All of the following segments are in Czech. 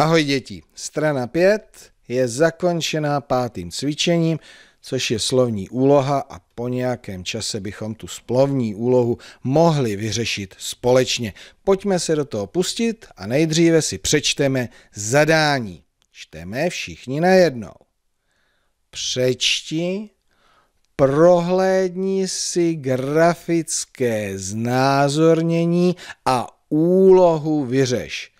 Ahoj děti, strana 5 je zakončená pátým cvičením, což je slovní úloha a po nějakém čase bychom tu slovní úlohu mohli vyřešit společně. Pojďme se do toho pustit a nejdříve si přečteme zadání. Čteme všichni najednou. Přečti, prohlédni si grafické znázornění a úlohu vyřeš.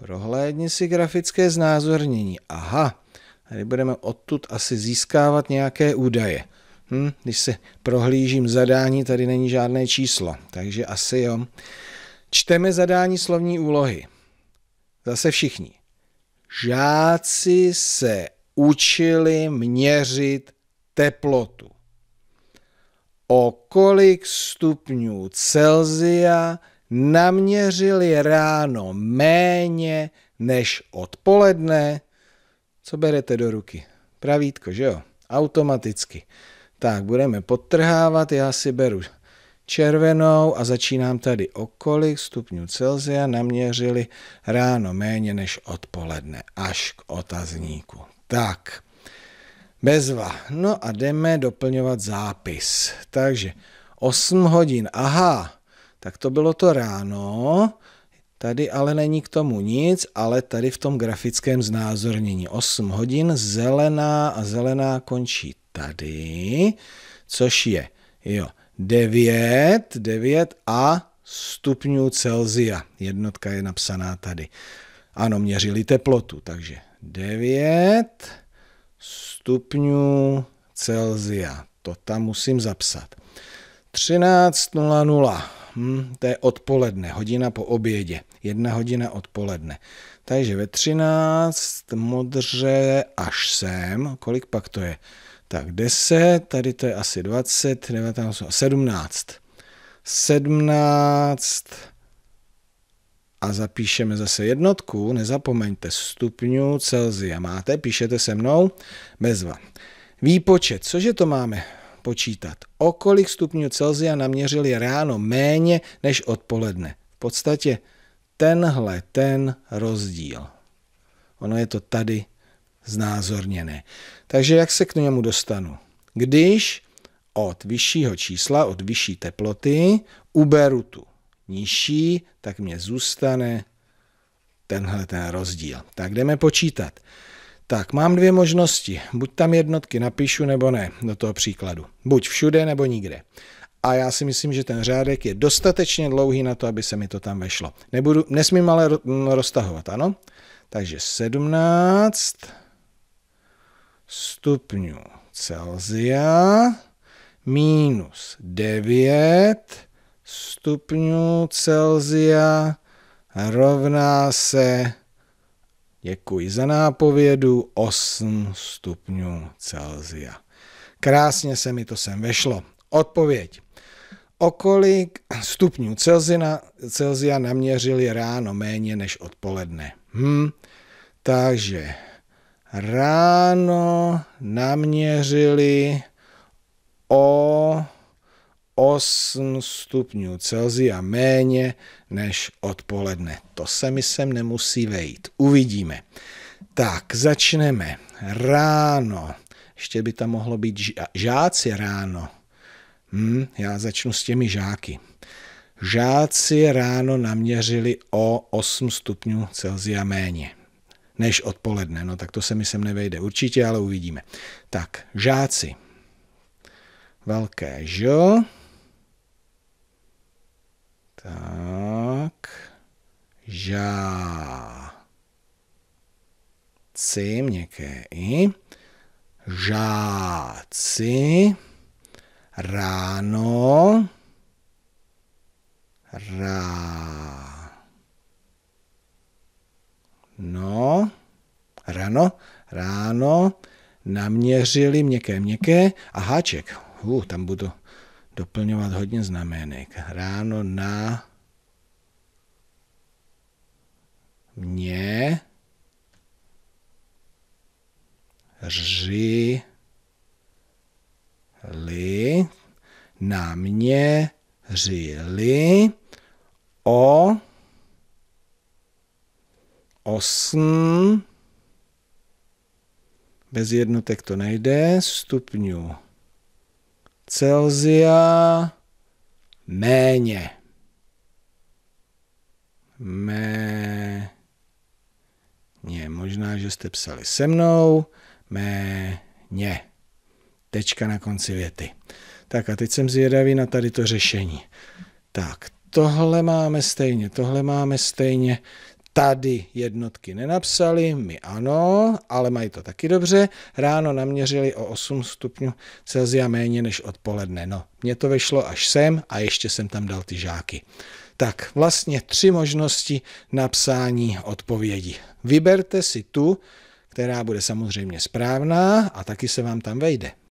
Prohlédni si grafické znázornění. Aha, tady budeme odtud asi získávat nějaké údaje. Hm, když se prohlížím zadání, tady není žádné číslo, takže asi jo. Čteme zadání slovní úlohy. Zase všichni. Žáci se učili měřit teplotu. O kolik stupňů Celzia naměřili ráno méně než odpoledne, co berete do ruky? Pravítko, že jo? Automaticky. Tak, budeme podtrhávat, já si beru červenou a začínám tady o kolik stupňů Celsia naměřili ráno méně než odpoledne, až k otazníku. Tak, bezva. No a jdeme doplňovat zápis. Takže 8 hodin, aha, tak to bylo to ráno, Tady ale není k tomu nic, ale tady v tom grafickém znázornění 8 hodin zelená a zelená končí tady, což je jo, 9, 9 a stupňů Celzia. Jednotka je napsaná tady. Ano, měřili teplotu, takže 9 stupňů Celzia. To tam musím zapsat. 13.00 hm, to je odpoledne, hodina po obědě, jedna hodina odpoledne. Takže ve 13 modře až sem, kolik pak to je? Tak 10, tady to je asi 20, 19, 17. 17 a zapíšeme zase jednotku, nezapomeňte stupňů Celzia máte, píšete se mnou, bezva. Výpočet, cože to máme? počítat, o kolik stupňů Celzia naměřili ráno méně než odpoledne. V podstatě tenhle ten rozdíl. Ono je to tady znázorněné. Takže jak se k němu dostanu? Když od vyššího čísla, od vyšší teploty, uberu tu nižší, tak mě zůstane tenhle ten rozdíl. Tak jdeme počítat. Tak, mám dvě možnosti. Buď tam jednotky napíšu, nebo ne, do toho příkladu. Buď všude, nebo nikde. A já si myslím, že ten řádek je dostatečně dlouhý na to, aby se mi to tam vešlo. Nebudu, nesmím ale mm, roztahovat, ano? Takže 17 stupňů Celzia minus 9 stupňů Celzia rovná se Děkuji za nápovědu 8 stupňů Celzia. Krásně se mi to sem vešlo. Odpověď. Okolik stupňů Celzina, Celzia naměřili ráno méně než odpoledne? Hm. Takže ráno naměřili o 8 stupňů Celzia méně než odpoledne. To se mi sem nemusí vejít. Uvidíme. Tak, začneme. Ráno. Ještě by tam mohlo být žáci ráno. Hm, já začnu s těmi žáky. Žáci ráno naměřili o 8 stupňů Celzia méně než odpoledne. No tak to se mi sem nevejde určitě, ale uvidíme. Tak, žáci. Velké Ž. Tak. Žá. Ci, měkké i. Žáci. Ráno. Rá. No, ráno, ráno, naměřili měkké, měkké a háček. Uh, tam budu doplňovat hodně znamenek. Ráno na mě ři li na mě řili o osm bez jednotek to nejde, stupňu Celzia méně. Mé... Ně. Možná, že jste psali se mnou. Mé... Ně. Tečka na konci věty. Tak a teď jsem zvědavý na tady to řešení. Tak, tohle máme stejně, tohle máme stejně tady jednotky nenapsali, my ano, ale mají to taky dobře. Ráno naměřili o 8 stupňů Celzia méně než odpoledne. No, mně to vyšlo až sem a ještě jsem tam dal ty žáky. Tak vlastně tři možnosti napsání odpovědi. Vyberte si tu, která bude samozřejmě správná a taky se vám tam vejde.